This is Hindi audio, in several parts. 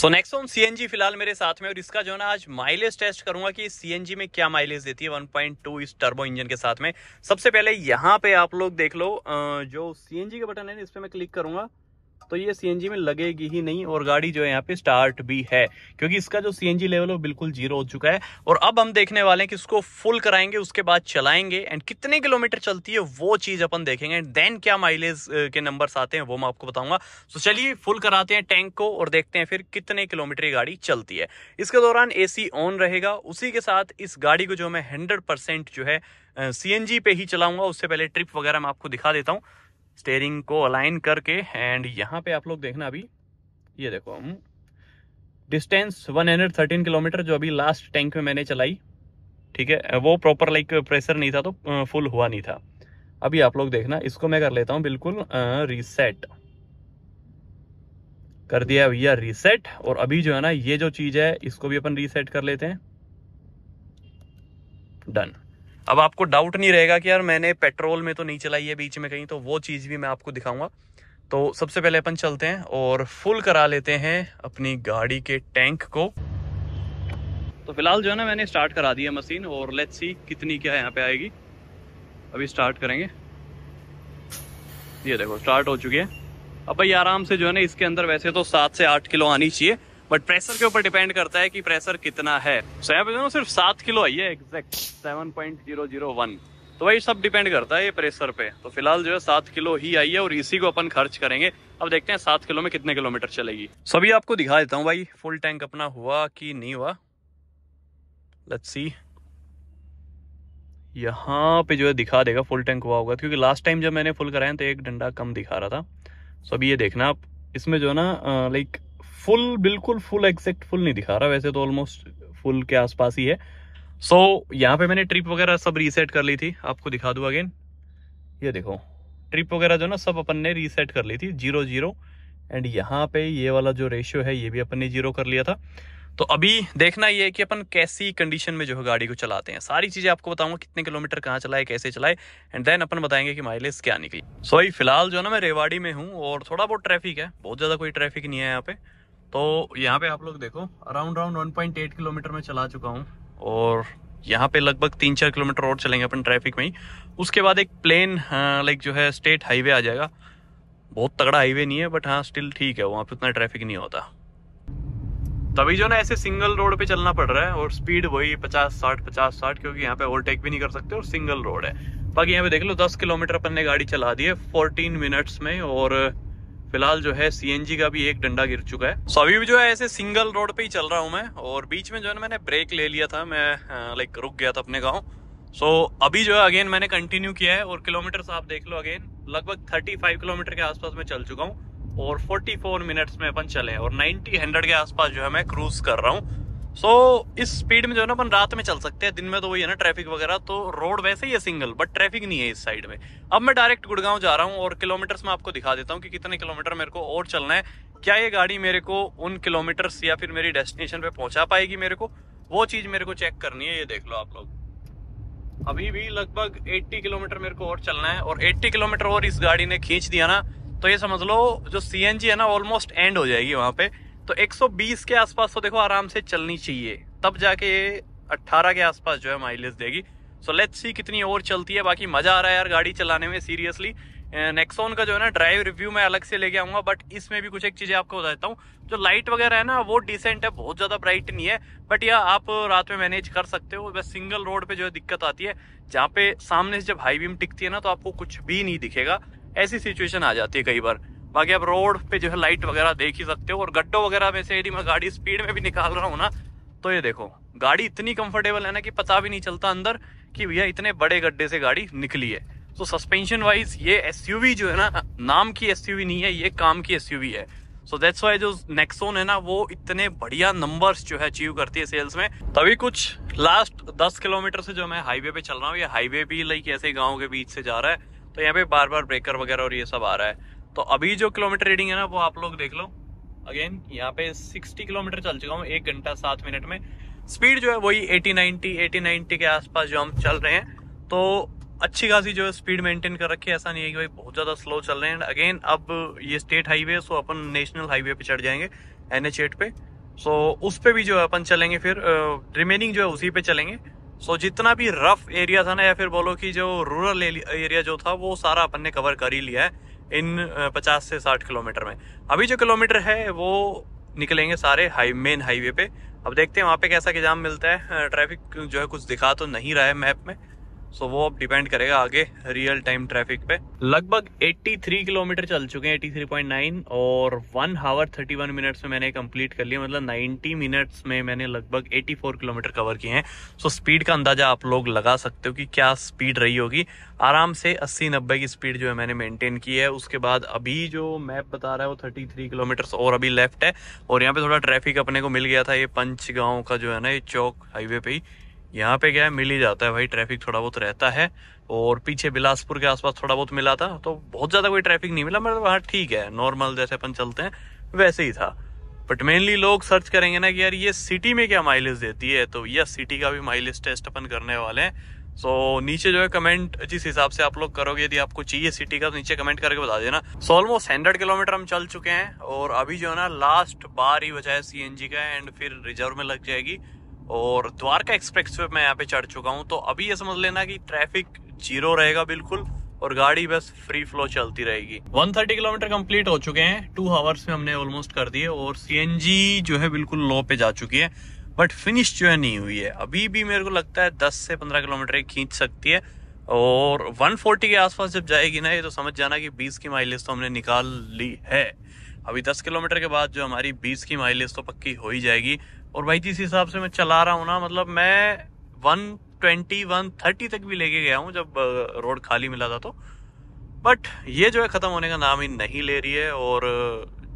सो नेक्स्ट ऑन सीएनजी फिलहाल मेरे साथ में और इसका जो ना आज माइलेज टेस्ट करूंगा कि सीएनजी में क्या माइलेज देती है 1.2 इस टर्बो इंजन के साथ में सबसे पहले यहाँ पे आप लोग देख लो जो सी जी का बटन है इस पर मैं क्लिक करूंगा तो ये सीएनजी में लगेगी ही नहीं और गाड़ी जो है यहाँ पे स्टार्ट भी है क्योंकि इसका जो जी लेवल है बिल्कुल जीरो हो चुका है और अब हम देखने वाले हैं कि इसको फुल कराएंगे उसके बाद चलाएंगे एंड कितने किलोमीटर चलती है वो चीज़ अपन देखेंगे एंड देन क्या माइलेज के नंबर आते हैं वो मैं आपको बताऊंगा तो चलिए फुल कराते हैं टैंक को और देखते हैं फिर कितने किलोमीटर गाड़ी चलती है इसके दौरान ए ऑन रहेगा उसी के साथ इस गाड़ी को जो मैं हंड्रेड जो है सी पे ही चलाऊंगा उससे पहले ट्रिप वगैरह मैं आपको दिखा देता हूँ स्टेयरिंग को अलाइन करके एंड यहाँ पे आप लोग देखना अभी ये देखो हम डिस्टेंस 113 किलोमीटर जो अभी लास्ट टैंक में मैंने चलाई ठीक है वो प्रॉपर लाइक प्रेशर नहीं था तो फुल हुआ नहीं था अभी आप लोग देखना इसको मैं कर लेता हूँ बिल्कुल रीसेट कर दिया भैया रीसेट और अभी जो है ना ये जो चीज़ है इसको भी अपन रीसेट कर लेते हैं डन अब आपको डाउट नहीं रहेगा कि यार मैंने पेट्रोल में तो नहीं चलाई है बीच में कहीं तो वो चीज़ भी मैं आपको दिखाऊंगा तो सबसे पहले अपन चलते हैं और फुल करा लेते हैं अपनी गाड़ी के टैंक को तो फिलहाल जो है ना मैंने स्टार्ट करा दिया मशीन और लेट्स सी कितनी क्या यहाँ पे आएगी अभी स्टार्ट करेंगे ये देखो स्टार्ट हो चुकी है अब भाई आराम से जो है ना इसके अंदर वैसे तो सात से आठ किलो आनी चाहिए बट प्रेशर के ऊपर डिपेंड करता है कि प्रेशर कितना है सो यहाँ पे सिर्फ सात किलो आई है exact seven point zero zero one तो वही सब डिपेंड करता है ये प्रेशर पे तो फिलहाल जो है सात किलो ही आई है और इसी को अपन खर्च करेंगे अब देखते हैं सात किलो में कितने किलोमीटर चलेगी सभी आपको दिखा देता हूँ भाई फुल टैंक अपना हुआ कि नहीं हुआ लेट्स सी यहाँ पे जो है दिखा देगा फुल टैंक हुआ होगा क्योंकि लास्ट टाइम जब मैंने फुल कराया तो एक डंडा कम दिखा रहा था सो अभी ये देखना आप इसमें जो है ना लाइक फुल बिल्कुल फुल एग्जैक्ट फुल नहीं दिखा रहा वैसे तो ऑलमोस्ट फुल के आसपास ही है सो so, यहाँ पे मैंने ट्रिप वगैरह सब रीसेट कर ली थी आपको दिखा दूँ अगेन ये देखो ट्रिप वगैरह जो ना सब अपन ने रीसेट कर ली थी जीरो जीरो एंड यहाँ पे ये वाला जो रेशियो है ये भी अपन ने जीरो कर लिया था तो अभी देखना ये है कि अपन कैसी कंडीशन में जो है गाड़ी को चलाते हैं सारी चीज़ें आपको बताऊंगा कितने किलोमीटर कहाँ चलाए कैसे चलाए एंड देन अपन बताएंगे कि माइलेज क्या निकली सो so, फिलहाल जो ना मैं रेवाड़ी में हूँ और थोड़ा बहुत ट्रैफिक है बहुत ज़्यादा कोई ट्रैफिक नहीं है यहाँ पे तो यहाँ पे आप लोग देखो अराउंड अराउंड 1.8 किलोमीटर में चला चुका हूँ और यहाँ पे लगभग तीन चार किलोमीटर और चलेंगे अपन ट्रैफिक में ही उसके बाद एक प्लेन लाइक हाँ, जो है स्टेट हाईवे आ जाएगा बहुत तगड़ा हाईवे नहीं है बट हाँ स्टिल ठीक है वहाँ पे उतना ट्रैफिक नहीं होता तभी जो ना ऐसे सिंगल रोड पे चलना पड़ रहा है और स्पीड वही पचास साठ पचास साठ क्योंकि यहाँ पे ओवरटेक भी नहीं कर सकते और सिंगल रोड है बाकी यहाँ पे देख लो दस किलोमीटर अपन ने गाड़ी चला दी है फोर्टीन मिनट्स में और फिलहाल जो है सी का भी एक डंडा गिर चुका है सो so, अभी भी जो है ऐसे सिंगल रोड पे ही चल रहा हूँ मैं और बीच में जो है मैंने ब्रेक ले लिया था मैं लाइक रुक गया था अपने गाँव सो so, अभी जो है अगेन मैंने कंटिन्यू किया है और किलोमीटर आप देख लो अगेन लगभग 35 किलोमीटर के आसपास मैं चल चुका हूँ और 44 मिनट्स में अपन चले और 90 हंड्रेड के आसपास जो है मैं क्रूज कर रहा हूँ सो so, इस स्पीड में जो है ना अपन रात में चल सकते हैं दिन में तो वही है ना ट्रैफिक वगैरह तो रोड वैसे ही है सिंगल बट ट्रैफिक नहीं है इस साइड में अब मैं डायरेक्ट गुड़गांव जा रहा हूँ और किलोमीटर्स में आपको दिखा देता हूँ कि कितने किलोमीटर मेरे को और चलना है क्या ये गाड़ी मेरे को उन किलोमीटर्स या फिर मेरी डेस्टिनेशन पे पहुंचा पाएगी मेरे को वो चीज मेरे को चेक करनी है ये देख लो आप लोग अभी भी लगभग 80 किलोमीटर मेरे को और चलना है और 80 किलोमीटर और इस गाड़ी ने खींच दिया ना तो ये समझ लो जो सी है ना ऑलमोस्ट एंड हो जाएगी वहां पे तो 120 के आसपास तो देखो आराम से चलनी चाहिए तब जाके ये 18 के आसपास जो है माइलेज देगी सो लेट्स सी कितनी और चलती है बाकी मजा आ रहा है यार गाड़ी चलाने में सीरियसली नेक्सोन का जो है ना ड्राइव रिव्यू मैं अलग से लेके आऊंगा बट इसमें भी कुछ एक चीजें आपको बता देता हूँ जो लाइट वगैरह है ना वो डिसेंट है बहुत ज्यादा ब्राइट नहीं है बट यह आप रात में मैनेज कर सकते हो बस सिंगल रोड पे जो है दिक्कत आती है जहाँ पे सामने से जब हाई बीम टिकती है ना तो आपको कुछ भी नहीं दिखेगा ऐसी सिचुएशन आ जाती है कई बार बाकी आप रोड पे जो है लाइट वगैरह देख ही सकते हो और गड्ढो वगैरह में से यदि मैं गाड़ी स्पीड में भी निकाल रहा हूँ ना तो ये देखो गाड़ी इतनी कंफर्टेबल है ना कि पता भी नहीं चलता अंदर कि भैया इतने बड़े गड्ढे से गाड़ी निकली है तो सस्पेंशन वाइज ये एस जो है ना नाम की एस नहीं है ये काम की एस है सो दैट्स वाई जो नेक्सोन है ना वो इतने बढ़िया नंबर जो है अचीव करती है सेल्स में तभी कुछ लास्ट दस किलोमीटर से जो मैं हाईवे पे चल रहा हूँ ये हाईवे भी लाइक ऐसे गाँव के बीच से जा रहा है तो यहाँ पे बार बार ब्रेकर वगैरह और ये सब आ रहा है तो अभी जो किलोमीटर रीडिंग है ना वो आप लोग देख लो अगेन यहाँ पे 60 किलोमीटर चल चुका हूँ एक घंटा सात मिनट में स्पीड जो है वही 80 90 80 90 के आसपास जो हम चल रहे हैं तो अच्छी खासी जो है स्पीड मेंटेन कर रखी है ऐसा नहीं है कि भाई बहुत ज़्यादा स्लो चल रहे हैं अगेन अब ये स्टेट हाईवे सो अपन नेशनल हाईवे पे चढ़ जाएंगे एन एच पे सो उस पर भी जो है अपन चलेंगे फिर रिमेनिंग जो है उसी पे चलेंगे सो जितना भी रफ एरिया था ना या फिर बोलो कि जो रूरल एरिया जो था वो सारा अपन ने कवर कर ही लिया है इन पचास से साठ किलोमीटर में अभी जो किलोमीटर है वो निकलेंगे सारे हाई मेन हाईवे पे अब देखते हैं वहाँ पे कैसा एग्जाम मिलता है ट्रैफिक जो है कुछ दिखा तो नहीं रहा है मैप में सो वो अब डिपेंड करेगा आगे रियल टाइम ट्रैफिक पे लगभग 83 किलोमीटर चल चुके हैं 83.9 और वन हावर 31 मिनट्स में मैंने कंप्लीट कर लिया मतलब 90 मिनट्स में मैंने लगभग 84 किलोमीटर कवर किए हैं सो स्पीड का अंदाजा आप लोग लगा सकते हो कि क्या स्पीड रही होगी आराम से 80-90 की स्पीड जो है मैंने मेंटेन की है उसके बाद अभी जो मैप बता रहा है वो थर्टी थ्री किलोमीटर और अभी लेफ्ट है और यहाँ पे थोड़ा ट्रैफिक अपने को मिल गया था ये पंच गाँव का जो है ना ये चौक हाईवे पे ही यहाँ पे क्या है मिल ही जाता है भाई ट्रैफिक थोड़ा बहुत रहता है और पीछे बिलासपुर के आसपास थोड़ा बहुत मिला था तो बहुत ज़्यादा कोई ट्रैफिक नहीं मिला मतलब वहाँ ठीक है नॉर्मल जैसे अपन चलते हैं वैसे ही था बट मेनली लोग सर्च करेंगे ना कि यार ये सिटी में क्या माइलेज देती है तो यह सिटी का भी माइलेज टेस्ट अपन करने वाले हैं सो so, नीचे जो है कमेंट जिस हिसाब से आप लोग करोगे यदि आपको चाहिए सिटी का तो नीचे कमेंट करके बता देना सो ऑलमोस्ट हंड्रेड किलोमीटर हम चल चुके हैं और अभी जो है ना लास्ट बार ही बचा है सी का एंड फिर रिजर्व में लग जाएगी और द्वारका एक्सप्रेस वे मैं यहाँ पे चढ़ चुका हूँ तो अभी ये समझ लेना कि ट्रैफिक जीरो रहेगा बिल्कुल और गाड़ी बस फ्री फ्लो चलती रहेगी 130 किलोमीटर कंप्लीट हो चुके हैं टू आवर्स में हमने ऑलमोस्ट कर दिए और सी जो है बिल्कुल लो पे जा चुकी है बट फिनिश जो है नहीं हुई है अभी भी मेरे को लगता है दस से पंद्रह किलोमीटर खींच सकती है और 140 के आसपास जब जाएगी ना ये तो समझ जाना कि 20 की माइलेज तो हमने निकाल ली है अभी 10 किलोमीटर के बाद जो हमारी 20 की माइलेज तो पक्की हो ही जाएगी और भाई जिस हिसाब से मैं चला रहा हूँ ना मतलब मैं वन ट्वेंटी वन थर्टी तक भी लेके गया हूँ जब रोड खाली मिला था तो बट ये जो है ख़त्म होने का नाम ही नहीं ले रही है और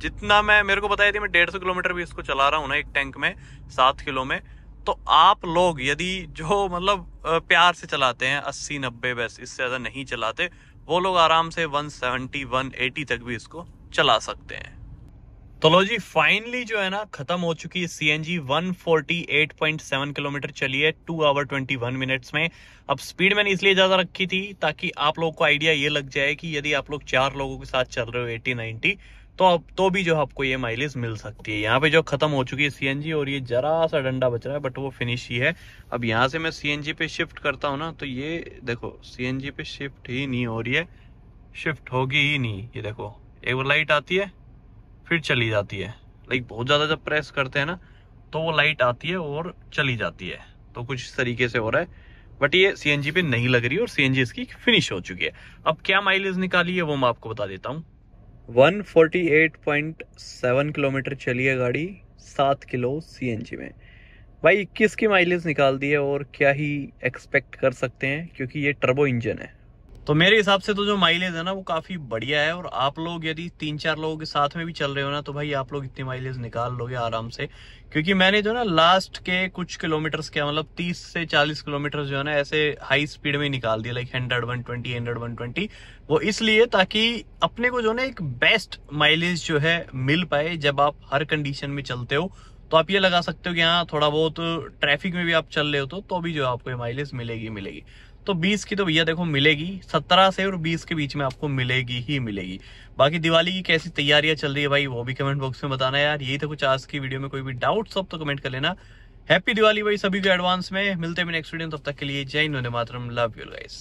जितना मैं मेरे को बताया थी मैं डेढ़ सौ किलोमीटर भी इसको चला रहा हूँ ना एक टैंक में सात किलो में तो आप लोग यदि जो मतलब प्यार से चलाते हैं अस्सी नब्बे बस इससे ज़्यादा नहीं चलाते वो लोग आराम से वन एटी तक भी इसको चला सकते हैं तो लो जी फाइनली जो है ना खत्म हो चुकी है पॉइंट सेवन किलोमीटर चली है टू आवर 21 मिनट्स में अब स्पीड मैंने इसलिए ज्यादा रखी थी ताकि आप लोगों को आइडिया ये लग जाए कि यदि आप लोग चार लोगों के साथ चल रहे हो 80 90 तो अब तो भी जो आपको ये माइलेज मिल सकती है यहाँ पे जो खत्म हो चुकी है सीएनजी और ये जरा सा डंडा बच रहा है बट वो फिनिश ही है अब यहाँ से मैं सीएनजी पे शिफ्ट करता हूँ ना तो ये देखो सीएनजी पे शिफ्ट ही नहीं हो रही है शिफ्ट होगी ही नहीं ये देखो एक लाइट आती है फिर चली जाती है लाइक बहुत ज़्यादा जब प्रेस करते हैं ना तो वो लाइट आती है और चली जाती है तो कुछ इस तरीके से हो रहा है बट ये सी पे नहीं लग रही और सी इसकी फिनिश हो चुकी है अब क्या माइलेज निकाली है वो मैं आपको बता देता हूँ 148.7 किलोमीटर चली है गाड़ी सात किलो सी में भाई इक्कीस की माइलेज निकाल दी है और क्या ही एक्सपेक्ट कर सकते हैं क्योंकि ये टर्बो इंजन है तो मेरे हिसाब से तो जो माइलेज है ना वो काफ़ी बढ़िया है और आप लोग यदि तीन चार लोगों के साथ में भी चल रहे हो ना तो भाई आप लोग इतनी माइलेज निकाल लोगे आराम से क्योंकि मैंने जो ना लास्ट के कुछ किलोमीटर्स के मतलब 30 से 40 किलोमीटर जो है ना ऐसे हाई स्पीड में निकाल दिया like hundred one twenty hundred one twenty वो इसलिए ताकि अपने को जो ना एक बेस्ट माइलेज जो है मिल पाए जब आप हर कंडीशन में चलते हो तो आप ये लगा सकते हो कि हाँ थोड़ा बहुत ट्रैफिक में भी आप चल रहे हो तो, तो भी जो आपको माइलेज मिलेगी मिलेगी तो 20 की तो भैया देखो मिलेगी 17 से और 20 के बीच में आपको मिलेगी ही मिलेगी बाकी दिवाली की कैसी तैयारियां चल रही है भाई वो भी कमेंट बॉक्स में बताना यार यही था कुछ आज की वीडियो में कोई भी डाउट सब तो कमेंट कर लेना हैप्पी दिवाली भाई सभी को एडवांस में मिलते हैं नेक्स्ट वीडियो तब तक के लिए जय हिंद मातरम लव यू गाइस